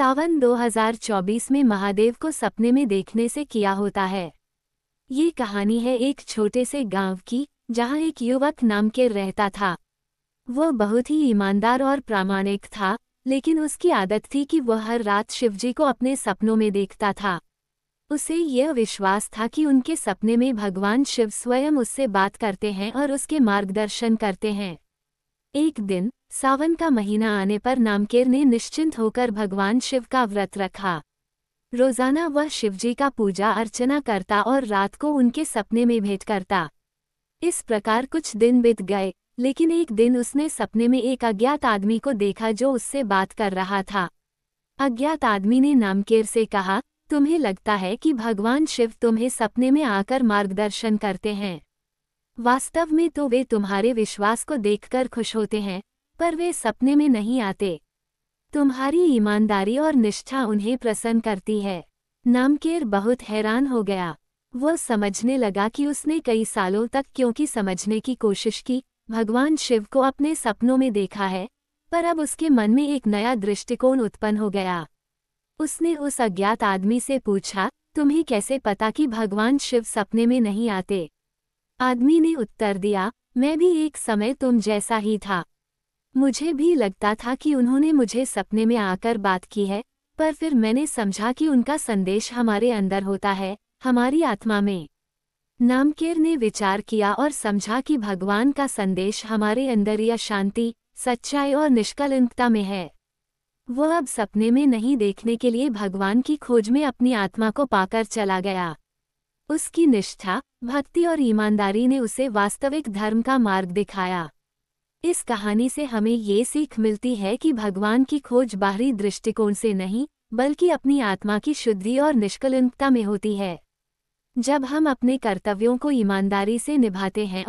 सावन 2024 में महादेव को सपने में देखने से किया होता है ये कहानी है एक छोटे से गांव की जहां एक युवक नाम के रहता था वह बहुत ही ईमानदार और प्रामाणिक था लेकिन उसकी आदत थी कि वह हर रात शिवजी को अपने सपनों में देखता था उसे यह विश्वास था कि उनके सपने में भगवान शिव स्वयं उससे बात करते हैं और उसके मार्गदर्शन करते हैं एक दिन सावन का महीना आने पर नामकेर ने निश्चिंत होकर भगवान शिव का व्रत रखा रोजाना वह शिवजी का पूजा अर्चना करता और रात को उनके सपने में भेंट करता इस प्रकार कुछ दिन बीत गए लेकिन एक दिन उसने सपने में एक अज्ञात आदमी को देखा जो उससे बात कर रहा था अज्ञात आदमी ने नामकेर से कहा तुम्हें लगता है कि भगवान शिव तुम्हें सपने में आकर मार्गदर्शन करते हैं वास्तव में तो वे तुम्हारे विश्वास को देखकर खुश होते हैं पर वे सपने में नहीं आते तुम्हारी ईमानदारी और निष्ठा उन्हें प्रसन्न करती है नामकेर बहुत हैरान हो गया वह समझने लगा कि उसने कई सालों तक क्योंकि समझने की कोशिश की भगवान शिव को अपने सपनों में देखा है पर अब उसके मन में एक नया दृष्टिकोण उत्पन्न हो गया उसने उस अज्ञात आदमी से पूछा तुम्हें कैसे पता कि भगवान शिव सपने में नहीं आते आदमी ने उत्तर दिया मैं भी एक समय तुम जैसा ही था मुझे भी लगता था कि उन्होंने मुझे सपने में आकर बात की है पर फिर मैंने समझा कि उनका संदेश हमारे अंदर होता है हमारी आत्मा में नामकेर ने विचार किया और समझा कि भगवान का संदेश हमारे अंदर या शांति सच्चाई और निष्कलंकता में है वह अब सपने में नहीं देखने के लिए भगवान की खोज में अपनी आत्मा को पाकर चला गया उसकी निष्ठा भक्ति और ईमानदारी ने उसे वास्तविक धर्म का मार्ग दिखाया इस कहानी से हमें ये सीख मिलती है कि भगवान की खोज बाहरी दृष्टिकोण से नहीं बल्कि अपनी आत्मा की शुद्धि और निष्कलंकता में होती है जब हम अपने कर्तव्यों को ईमानदारी से निभाते हैं